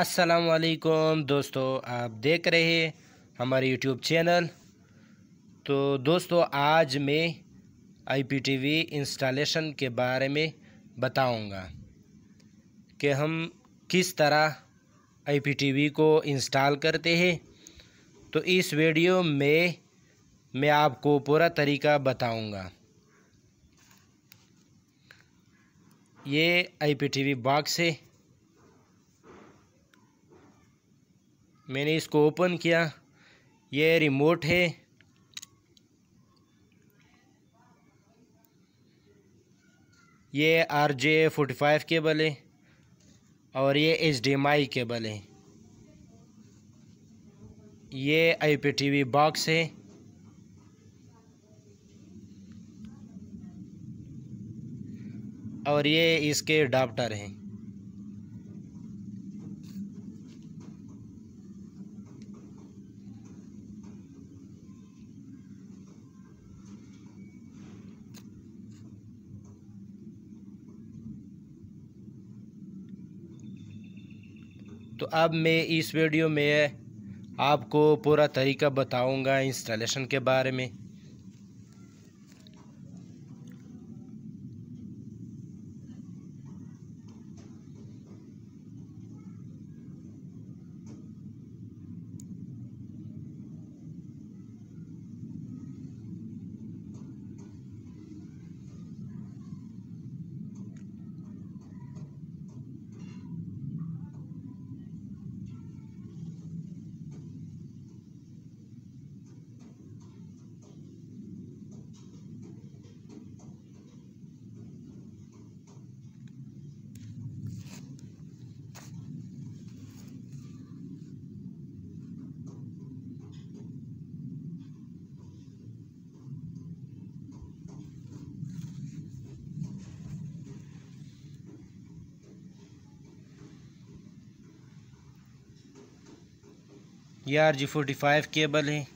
असलकुम दोस्तों आप देख रहे हैं हमारे यूट्यूब चैनल तो दोस्तों आज मैं आईपीटीवी इंस्टॉलेशन के बारे में बताऊंगा कि हम किस तरह आईपीटीवी को इंस्टॉल करते हैं तो इस वीडियो में मैं आपको पूरा तरीका बताऊंगा ये आईपीटीवी बॉक्स है मैंने इसको ओपन किया ये रिमोट है ये R J forty five cable है और ये H D M I cable है ये I P T V box है और ये इसके अडाप्टर हैं तो अब मैं इस वीडियो में आपको पूरा तरीका बताऊंगा इंस्टॉलेशन के बारे में ये R G forty five cable है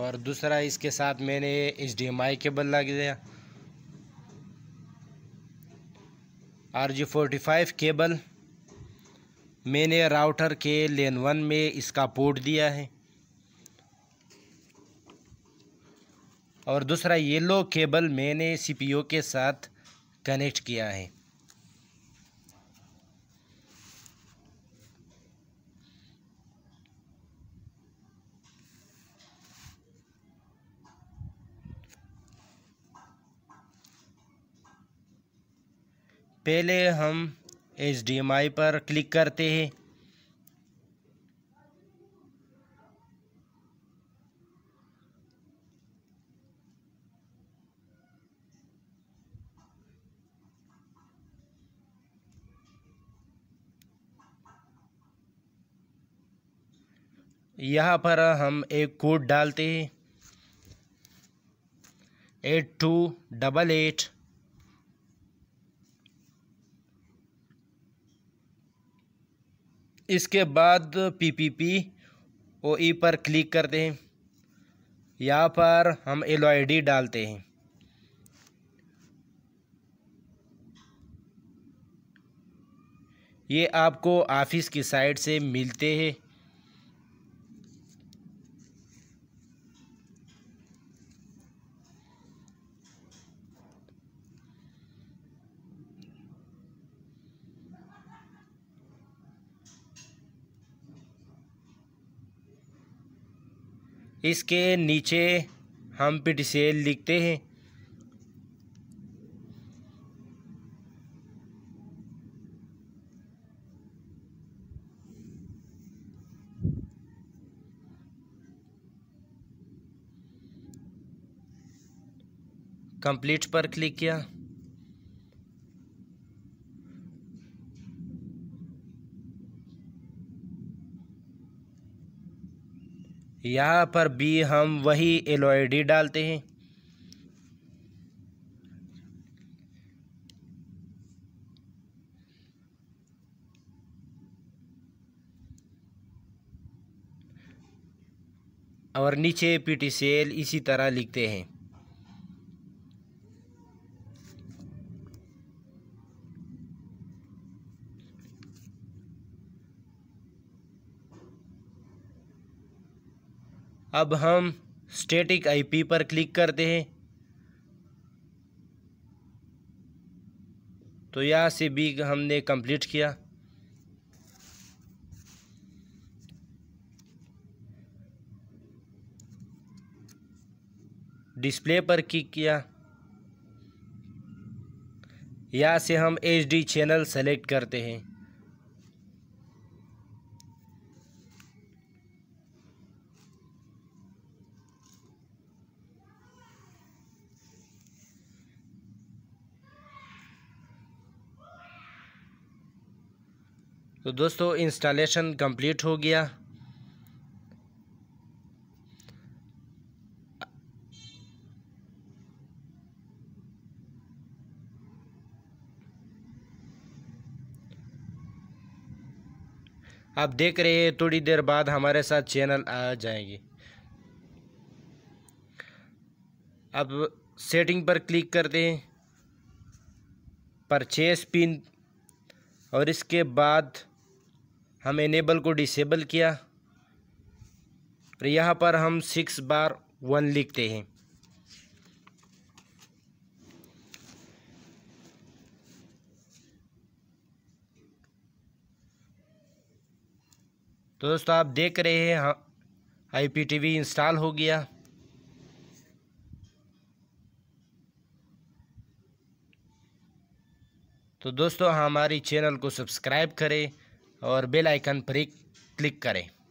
और दूसरा इसके साथ मैंने H D M I cable लग दिया R G forty five cable मैंने राउटर के लेन वन में इसका पोर्ट दिया है और दूसरा येलो केबल मैंने ओ के साथ कनेक्ट किया है पहले हम एच पर क्लिक करते हैं यहाँ पर हम एक कोड डालते हैं एट टू डबल एट इसके बाद P P P O E पर क्लिक करते हैं यहाँ पर हम एल आई डी डालते हैं ये आपको ऑफिस की साइड से मिलते हैं इसके नीचे हम पिटसेल लिखते हैं कंप्लीट पर क्लिक किया यहाँ पर भी हम वही एलोईडी डालते हैं और नीचे पी टी इसी तरह लिखते हैं अब हम स्टैटिक आईपी पर क्लिक करते हैं तो यहाँ से भी हमने कंप्लीट किया डिस्प्ले पर क्लिक किया यहाँ से हम एच चैनल सेलेक्ट करते हैं तो दोस्तों इंस्टॉलेशन कंप्लीट हो गया आप देख रहे हैं थोड़ी देर बाद हमारे साथ चैनल आ जाएगी अब सेटिंग पर क्लिक करते हैं परचेस पिन और इसके बाद हम इनेबल को डिसेबल किया और यहाँ पर हम सिक्स बार वन लिखते हैं तो दोस्तों आप देख रहे हैं I P T V install हो गया तो दोस्तों हमारी चैनल को सब्सक्राइब करें और बेल आइकन पर क्लिक करें